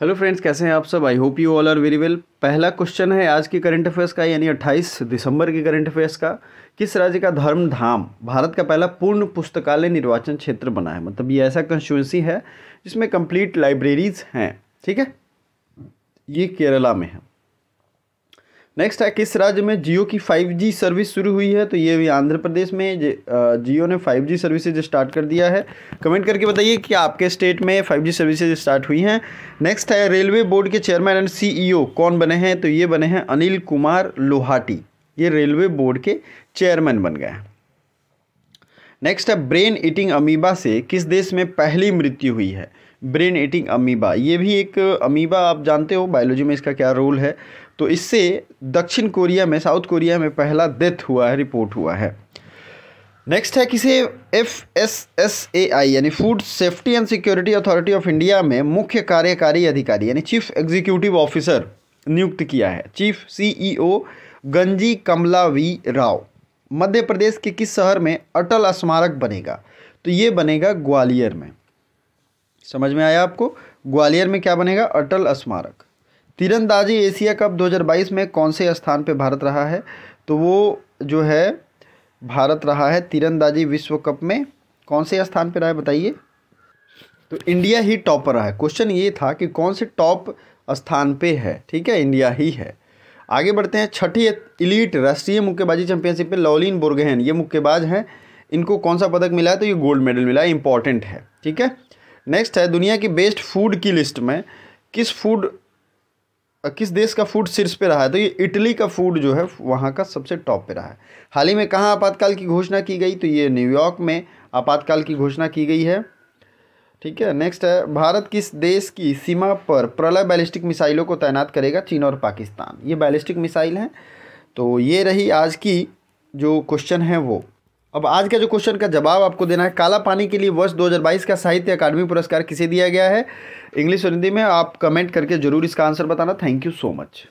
hello friends कैसे हैं आप सब I hope you all are very well पहला क्वेश्चन है आज की करंट अफेयर्स का यानी 28 दिसंबर की करंट अफेयर्स का किस राज्य का धर्म धाम भारत का पहला पूर्ण पुस्तकालय निर्वाचन क्षेत्र बना है मतलब ये ऐसा कंस्टिट्युएंसी है जिसमें कंप्लीट लाइब्रेरीज हैं ठीक है ये केरला में है नेक्स्ट है किस राज्य में जियो की 5G सर्विस शुरू हुई है तो ये भी आंध्र प्रदेश में जियो ने 5G सर्विसेज स्टार्ट कर दिया है कमेंट करके बताइए कि आपके स्टेट में 5G सर्विसेज स्टार्ट हुई हैं नेक्स्ट है रेलवे बोर्ड के चेयरमैन एंड सीईओ कौन बने हैं तो ये बने हैं अनिल कुमार लोहाटी ये रेलवे बोर्ड के चेयरमैन बन गए हैं नेक्स्ट है ब्रेन ईटिंग अमीबा से किस देश में पहली मृत्यु हुई है ब्रेन ईटिंग अमीबा ये भी एक अमीबा आप जानते हो बायोलॉजी में इसका क्या रोल है तो इससे दक्षिण कोरिया में साउथ कोरिया में पहला डेथ हुआ है रिपोर्ट हुआ है नेक्स्ट है किसे F S S A I यानी food safety and security authority of India में मुख्य कार्यकारी अधिकारी यानी चीफ एग्जीक्यूटिव ऑफिसर नियुक्त किया है चीफ सीईओ गंजी कमला वी राव मध्य प्रदेश के किस शहर में अटल स्मारक बनेगा तो ये बनेगा ग्वालियर में समझ में आया आपको ग्वालियर में क्या बनेगा अटल स्मारक तीरंदाजी एशिया कप 2022 में कौन से स्थान पे भारत रहा है तो वो जो है भारत रहा है तीरंदाजी विश्व कप में कौन से स्थान पे रहा है बताइए तो इंडिया ही टॉपर रहा है क्वेश्चन ये था कि कौन से टॉप स्थान पे है ठीक है इंडिया ही है आगे बढ़ते हैं छठी इलीट राष्ट्रीय मुक्केबाजी चैंपियनशिप में लॉलिन बोर्गहन ये मुक्केबाज हैं इनको कौन सा पदक मिला है तो ये गोल्ड मेडल मिला है इंपॉर्टेंट है ठीक है नेक्स्ट है दुनिया की बेस्ट फूड की लिस्ट में किस फूड किस देश का फूड शीर्ष पे रहा है तो ये इटली का फूड जो है वहाँ का सबसे टॉप पे रहा है हाल ही में कहाँ आपातकाल की घोषणा की गई तो ये न्यूयॉर्क में आपातकाल की घोषणा की गई है ठीक है नेक्स्ट है भारत किस देश की सीमा पर प्रलय बैलिस्टिक मिसाइलों को तैनात करेगा चीन और पाकिस्तान ये बैलिस्टिक मिसाइल हैं तो ये रही आज की जो क्वेश्चन है वो अब आज के जो क्वेश्चन का जवाब आपको देना है काला पानी के लिए वर्ष 2022 का साहित्य अकादमी पुरस्कार किसे दिया गया है इंग्लिश और हिंदी में आप कमेंट करके जरूर इसका आंसर बताना थैंक यू सो मच